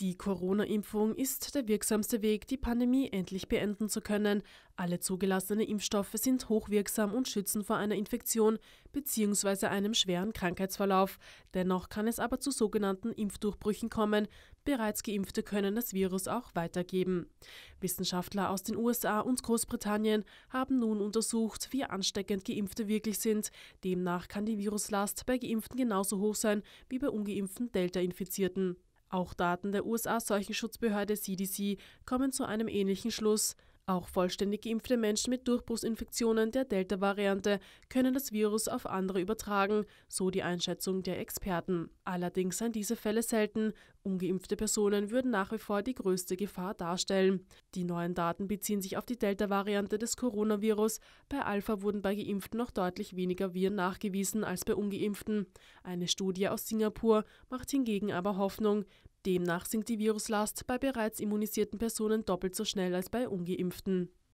Die Corona-Impfung ist der wirksamste Weg, die Pandemie endlich beenden zu können. Alle zugelassenen Impfstoffe sind hochwirksam und schützen vor einer Infektion bzw. einem schweren Krankheitsverlauf. Dennoch kann es aber zu sogenannten Impfdurchbrüchen kommen. Bereits geimpfte können das Virus auch weitergeben. Wissenschaftler aus den USA und Großbritannien haben nun untersucht, wie ansteckend geimpfte wirklich sind. Demnach kann die Viruslast bei geimpften genauso hoch sein wie bei ungeimpften Delta-Infizierten. Auch Daten der USA-Seuchenschutzbehörde CDC kommen zu einem ähnlichen Schluss – auch vollständig geimpfte Menschen mit Durchbruchsinfektionen der Delta-Variante können das Virus auf andere übertragen, so die Einschätzung der Experten. Allerdings seien diese Fälle selten. Ungeimpfte Personen würden nach wie vor die größte Gefahr darstellen. Die neuen Daten beziehen sich auf die Delta-Variante des Coronavirus. Bei Alpha wurden bei Geimpften noch deutlich weniger Viren nachgewiesen als bei Ungeimpften. Eine Studie aus Singapur macht hingegen aber Hoffnung. Demnach sinkt die Viruslast bei bereits immunisierten Personen doppelt so schnell als bei ungeimpften.